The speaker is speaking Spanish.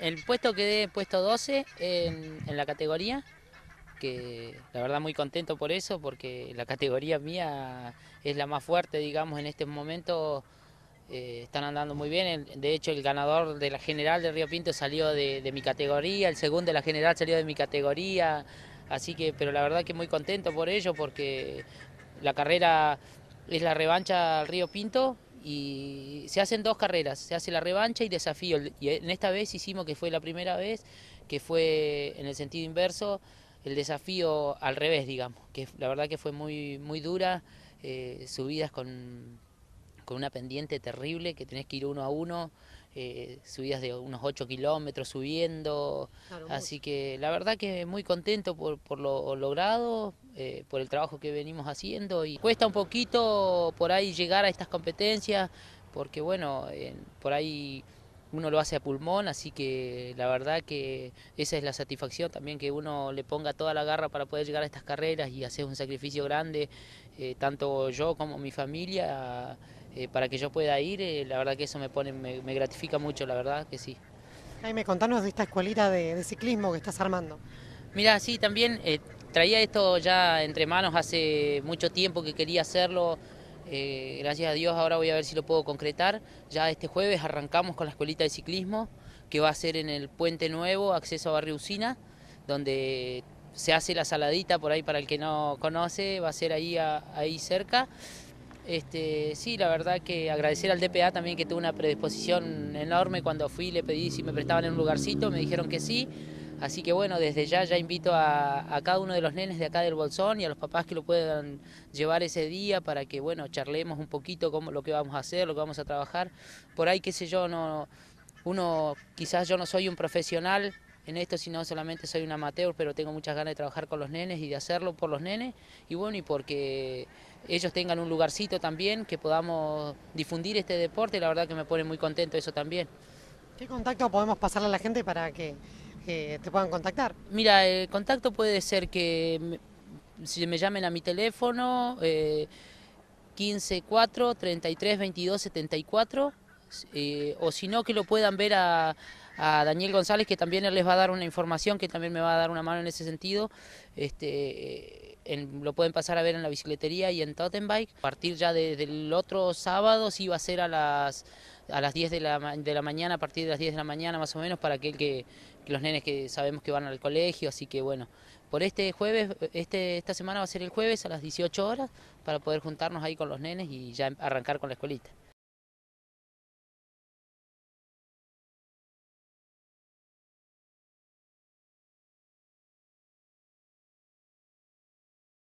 El puesto quedé puesto 12 en, la categoría, que la verdad muy contento por eso, porque la categoría mía es la más fuerte, digamos, en este momento. Eh, están andando muy bien. De hecho, el ganador de la general de Río Pinto salió de, de, mi categoría, el segundo de la general salió de mi categoría. Así que, pero la verdad que muy contento por ello, porque la carrera es la revancha al Río Pinto y se hacen dos carreras, se hace la revancha y desafío. Y en esta vez hicimos que fue la primera vez, que fue en el sentido inverso, el desafío al revés, digamos, que la verdad que fue muy, muy dura, eh, subidas con, con, una pendiente terrible, que tenés que ir uno a uno, eh, subidas de unos 8 kilómetros subiendo. Así que la verdad que muy contento por, lo logrado, eh, por el trabajo que venimos haciendo y cuesta un poquito por ahí llegar a estas competencias porque bueno, por ahí uno lo hace a pulmón, así que la verdad que esa es la satisfacción también, que uno le ponga toda la garra para poder llegar a estas carreras y hacer un sacrificio grande, eh, tanto yo como mi familia. Eh, para que yo pueda ir, eh, la verdad que eso me pone, me, gratifica mucho, la verdad que sí. Jaime, contanos de esta escuelita de, ciclismo que estás armando. Mira, sí, también eh, traía esto ya entre manos hace mucho tiempo que quería hacerlo. gracias a Dios, ahora voy a ver si lo puedo concretar. Ya este jueves arrancamos con la escuelita de ciclismo, que va a ser en el Puente Nuevo, acceso a Barrio Usina, donde se hace la saladita por ahí para el que no conoce, va a ser ahí, ahí cerca. Este, sí, la verdad que agradecer al DPA también que tuvo una predisposición enorme. Cuando fui le pedí si me prestaban en un lugarcito, me dijeron que sí. Así que bueno, desde ya ya invito a, cada uno de los nenes de acá del Bolsón y a los papás que lo puedan llevar ese día para que bueno, charlemos un poquito cómo, lo que vamos a hacer, lo que vamos a trabajar. Por ahí, qué sé yo, no, uno quizás yo no soy un profesional en esto, sino solamente soy un amateur, pero tengo muchas ganas de trabajar con los nenes y de hacerlo por los nenes, y bueno, y porque ellos tengan un lugarcito también, que podamos difundir este deporte, la verdad que me pone muy contento eso también. ¿Qué contacto podemos pasarle a la gente para que te puedan contactar? Mira, el contacto puede ser que me, me llamen a mi teléfono, eh, 154 33 22 74 eh, o si no que lo puedan ver a, Daniel González, que también les va a dar una información, que también me va a dar una mano en ese sentido. Este, eh, lo pueden pasar a ver en la bicicletería y en Tottenbike Bike. A partir ya desde del otro sábado sí va a ser a las a las 10 de la, de la mañana, a partir de las 10 de la mañana más o menos, para aquel que, que los nenes que sabemos que van al colegio, así que bueno, por este jueves, este, esta semana va a ser el jueves a las 18 horas, para poder juntarnos ahí con los nenes y ya arrancar con la escuelita.